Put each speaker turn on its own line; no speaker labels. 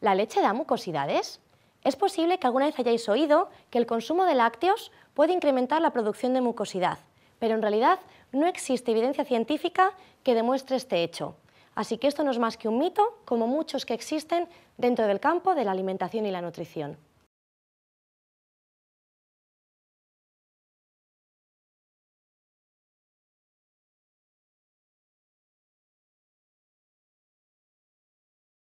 ¿La leche da mucosidades? Es posible que alguna vez hayáis oído que el consumo de lácteos puede incrementar la producción de mucosidad, pero en realidad no existe evidencia científica que demuestre este hecho. Así que esto no es más que un mito, como muchos que existen dentro del campo de la alimentación y la nutrición.